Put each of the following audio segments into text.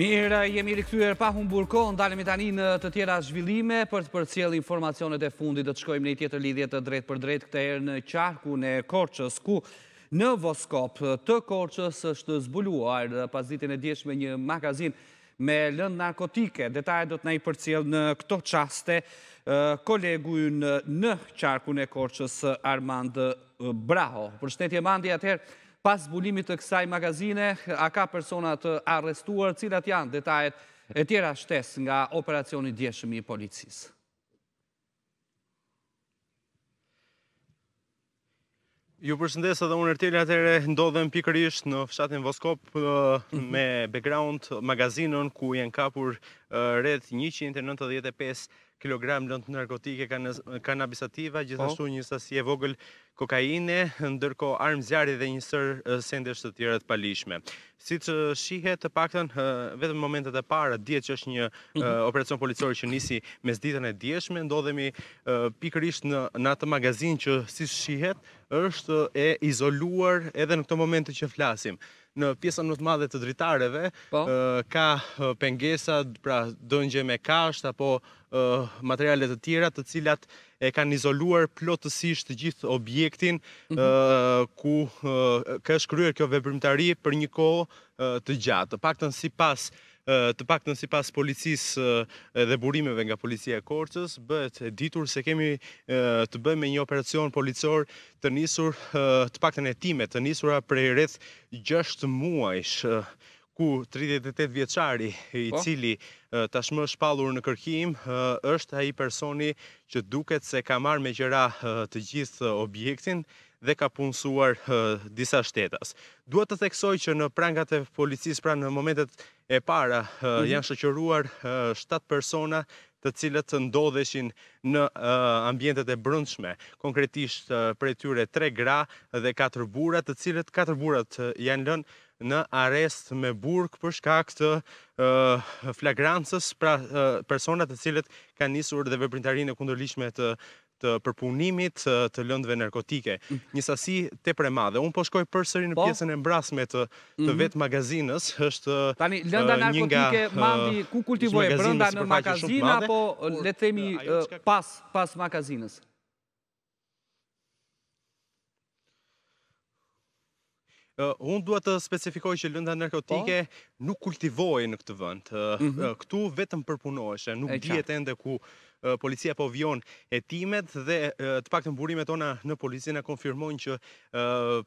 Mira, jemi rikëtyrë pa humbur kohë, ndalemi tani në të tjera zhvillime, për të për cjellë informacionet e fundit dhe të shkojmë në i tjetër lidhjet të drejt për drejt këtë erë në qarku në Korqës, ku në Voskop të Korqës është zbuluar pas ditin e djeshme një magazin me lënd narkotike. Detajet do të nëjë për cjellë në këto qaste kolegujnë në qarku në Korqës Armand Braho. Për shtetje mandi atëherë, pas bulimit të kësaj magazine, a ka personat arrestuar, cilat janë detajet e tjera shtes nga operacioni djeshëmi i policisë. Ju përshëndesë dhe unë rëtjeli atëre ndodhen pikërisht në fshatin Voskop uh, mhm. me background magazinën ku jenë kapur red 195 kg lënd narkotike kanabisativa, po. gjithashtu një sasje vogël nështë kokaine, ndërko armë zjarë dhe njësër sendesh të tjeret palishme. Si që shihet të pakten, vetëm momentet e para, djetë që është një mhm. operacion policori që nisi mes ditën e djeshme, ndodhemi pikërisht në atë magazin që si shihet, është e izoluar edhe në këto momente që flasim. Në pjesën në të madhe të dritareve, po. ka pengesa, pra dëngje me kasht, apo materialet të tjera të cilat e kanë izoluar plotësisht të gjithë objektin mhm. ku ka shkryer kjo veprimtari për një kohë të gjatë. Të paktën sipas të pak të policis dhe burimeve nga policia e korqës, bët e ditur se kemi të bëjmë me një operacion policor të nisur, të pak të netime, të nisura prej rreth 6 muajsh, ku 38 vjeçari i po. cili tashmë shpalur në kërkim është aji personi që duket se ka marrë me gjera të gjithë objektin dhe ka punësuar disa shtetas. Duhet të theksoj që në prangat e policis, pra në momentet e para, mhm. janë shëqëruar 7 persona të cilët të ndodheshin në ambjentet e brëndshme, konkretisht prej tyre 3 gra dhe 4 burat, të cilët 4 burat janë lënë në arest me burg për shkak të flagrancës pra personat të cilët kanë nisur dhe veprimtarinë e kundërlishme të të përpunimit të lëndëve narkotike. Mm. Një sasi tepër e madhe. Un po shkoj përsëri në po? pjesën e mbrasme të mhm. vetë vet magazinës, është tani lënda narkotike mandi ku kultivojë? brenda në magazinë, apo le të themi pas pas magazinës. Unë duhet të specifikoj që lënda narkotike po. nuk kultivojë në këtë vënd. Mhm. Këtu vetëm përpunoheshe, nuk djetë ende ku policia po vion hetimet dhe të pak të mburimet ona në policinë e konfirmojnë që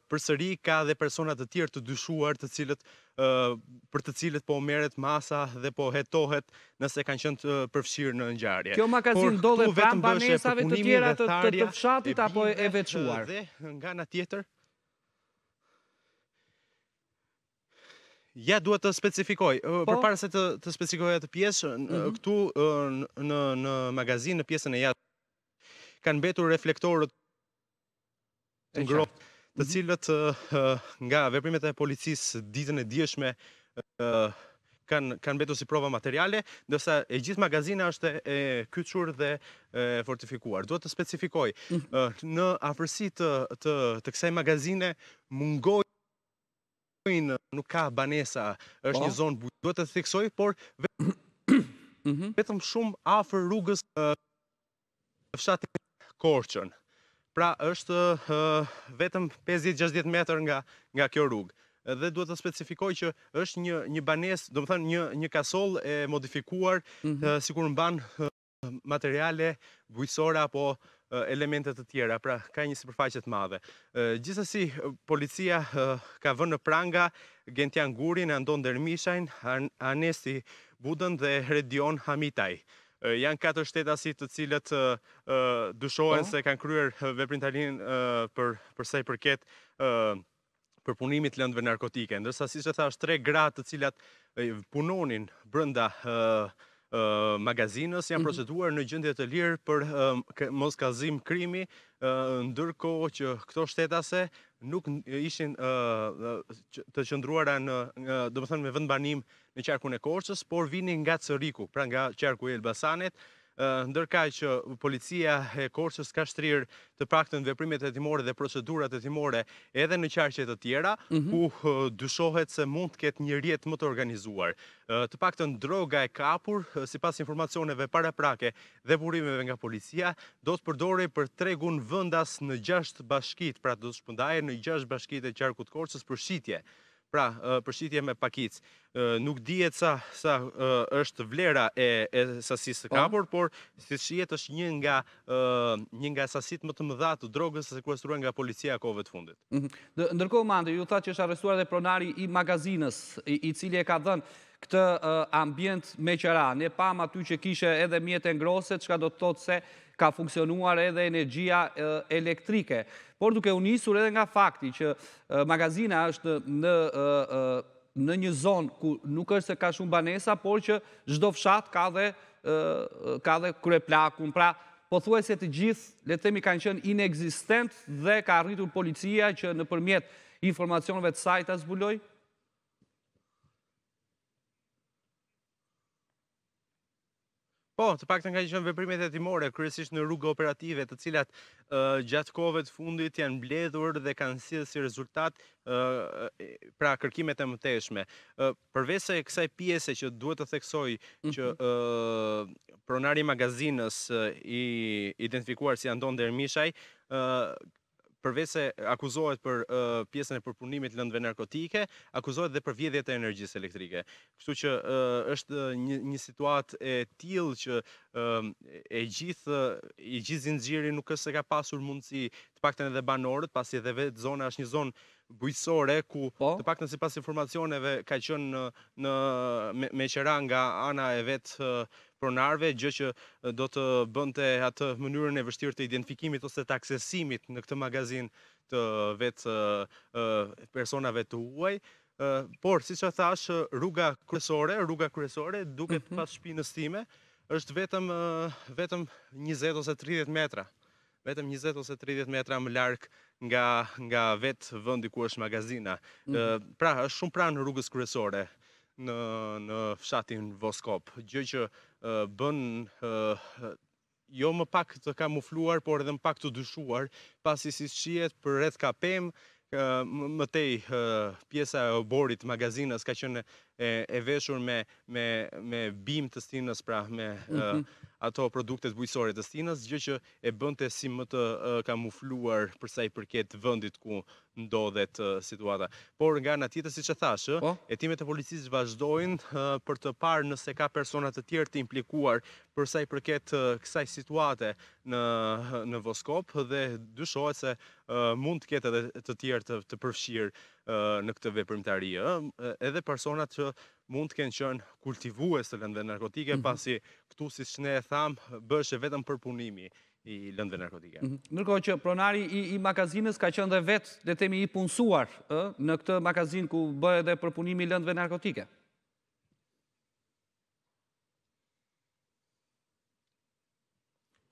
përsëri ka dhe personat të tjerë të dyshuar të cilët për të cilët po meret masa dhe po hetohet nëse kanë qenë të përfshirë në ngjarje. Kjo magazin ndodhet pranë banesave të tjera të të, fshatit apo e veçuar. Dhe nga ana tjetër, Ja duhet të specifikoj, po? për parë se të, të specifikoj atë pjesë, mm -hmm. këtu në, në magazin, në pjesën e jatë, kanë betur reflektorët të ngrohtë, të mhm. cilët mm -hmm. nga veprimet e policisë ditën e djeshme kanë kanë betur si prova materiale, ndërsa e gjithë magazina është e kyçur dhe e fortifikuar. Duhet të specifikoj, mm -hmm. në afërsi të, të, të kësaj magazine mungoj shkojnë, nuk ka banesa, është po. një zonë bujë, duhet të theksoj, por mhm. vetëm shumë afer rrugës e fshatë e korqën. Pra është vetëm 50-60 metër nga kjo rrugë. Dhe duhet të specifikoj që është një banes, do më thënë një kasol e modifikuar, mhm. si kur në banë materiale bujësora, apo elementet të tjera, pra ka një sëpërfaqet madhe. Gjithësësi, policia ka vënë në pranga Gentian Gurin, Andon Dermishajn, Anesi Budën dhe Redion Hamitaj. Janë katër shtetasit të cilët dushohen po. se kanë kryer veprintalin përsej përket përpunimit lëndëve narkotike. Ndërsa, si që thash, tre gratë të cilat punonin brënda nështë, magazinës janë mhm. proceduar në gjëndje të lirë për mos kazim krimi, ndërko që këto shtetase nuk ishin të qëndruara në, dëmë thënë, me vëndbanim në qarku në korsës, por vini nga Cëriku, pra nga qarku e Elbasanit, ndërkaj që policia e Korqës ka shtrirë të praktën veprimet e timore dhe procedurat e timore edhe në qarqet e tjera, mhm. ku dyshohet se mund të ketë një rjet më të organizuar. Të praktën droga e kapur, si pas informacioneve para prake dhe burimeve nga policia, do të përdori për tregun vëndas në gjasht bashkit, pra të shpëndajë në gjasht bashkit e qarkut Korqës për shqitje pra përshqitje me pakic. Nuk dijet sa është vlera e sasis të po. kapur, por si shqiet është një nga sasit më të mëdha të drogës se sekuestruar nga policia kove të fundit. Mhm. Ndërkohë, mandë, ju tha që është arrestuar dhe pronari i magazinës, i cili e ka dhenë këtë ambjent me qëra. Ne pam aty që kishe edhe mjetën ngrose, që ka do të thotë se ka funksionuar edhe energjia elektrike. Por duke unisur edhe nga fakti që magazina është në në një zonë ku nuk është se ka shumë banesa, por që zdo fshat ka dhe, dhe kreplakun. Pra, po thuaj se të gjithë, letemi, kanë qënë inexistent dhe ka rritur policia që në përmjet informacionove të sajta zbuloj? Po, të pak të nga qënë veprimet e timore, kërësisht në rrugë operative të cilat gjatë kovët fundit janë bledhur dhe kanë si si rezultat pra kërkimet e mëteshme. Përvese e kësaj pjese që duhet të theksoj që mhm. pronari magazinës i identifikuar si Anton Dermishaj, përveç se akuzohet për uh, pjesën e përpunimit lëndëve narkotike, akuzohet dhe për vjedhjet e energjisë elektrike. Kështu që uh, është një, një situatë e tillë që uh, e gjithë uh, i gjithë zinxhiri nuk është se ka pasur mundësi të paktën edhe banorët, pasi edhe vetë zona është një zonë bujësore ku po? të paktën sipas informacioneve ka qenë në, në me, me qëra nga ana e vetë uh, pronarve, gjë që do të bënte atë mënyrën e vështirë të identifikimit ose të aksesimit në këtë magazin të vetë personave të uaj. Por, si që thash, rruga kërësore, rruga kërësore, duke të mhm. pas shpinës në stime, është vetëm 20 ose 30 metra. Vetëm 20 ose 30 metra më larkë nga vetë vëndi ku është magazina. Mhm. Pra, është shumë pra në rrugës kërësore në në fshatin Voskop, gjë që bën jo më pak të kamufluar, por edhe më pak të dyshuar, pasi si shqiet për rreth kapem, më tej pjesa e oborit magazinës ka qënë e veshur me me me bim të Stinës pra me mm -hmm. ato produktet bujësore të Stinës, gjë që e bënte si më të kamufluar për sa i përket vendit ku ndodhet situata. Por nga ana tjetër siç e thash, hetimet po? e policisë vazhdojnë për të parë nëse ka persona të tjerë të implikuar për sa i përket kësaj situate në në Voskop dhe dyshohet se mund të ketë edhe të tjerë të, të përfshirë në këtë veprimtari ë, edhe personat që mund të kenë qenë kultivues të lëndëve narkotike, mhm. pasi këtu siç ne e thamë, bësh vetëm përpunimi i lëndëve narkotike. Mhm. Ndërkohë që pronari i magazinës ka qenë vetë, le të themi i punësuar, ë, në këtë magazin ku bëhet edhe përpunimi i lëndëve narkotike.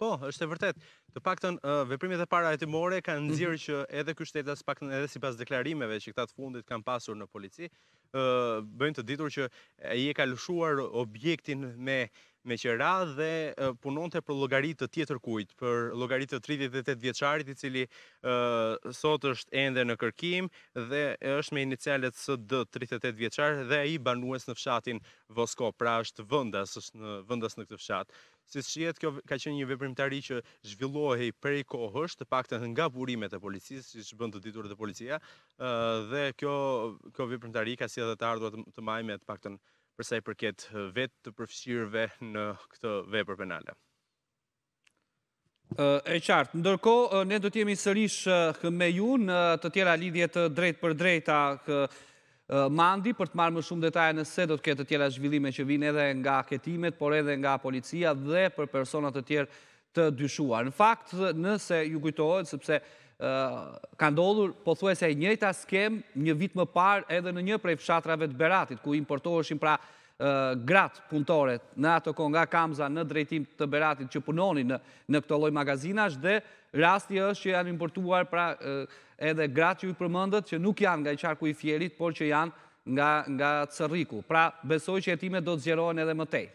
Po, është e vërtet. Të pak të e para e kanë mhm. nxjerrë ka që edhe kështetas pak të edhe si pas deklarimeve që të fundit kanë pasur në polici, bëjnë të ditur që i e ka lëshuar objektin me me që dhe punon të për logaritë të tjetër kujtë, për logaritë të 38 vjeqarit i cili sot është ende në kërkim dhe është me inicialet së dë 38 vjeqarit dhe i banuës në fshatin Vosko, pra është vëndas në këtë fshatë si shihet kjo ka qenë një veprimtari që zhvillohej prej kohësh, të paktën nga burimet e policisë, siç bën të ditur edhe policia, ë dhe kjo kjo veprimtari ka si edhe të ardhur të majme të paktën për sa i përket vetë të përfshirëve në këtë vepër penale. E qartë, ndërko, ne do t'jemi sërish me ju në të tjera lidhjet drejt për drejta mandi për të marrë më shumë detaje nëse do të ketë të tjera zhvillime që vinë edhe nga ketimet, por edhe nga policia dhe për personat të tjerë të dyshuar. Në fakt, nëse ju kujtojtë, sepse ka ndodhur po thuaj se njëjta skem një vit më parë edhe në një prej fshatrave të Beratit, ku importoheshin pra gratë punëtore në ato konga nga kamza në drejtim të beratit që punoni në këto loj magazinash dhe rasti është që janë importuar pra edhe gratë që i përmëndët që nuk janë nga i qarku i fjerit, por që janë nga cërriku. Pra besoj që jetime do të zjerohen edhe mëtej.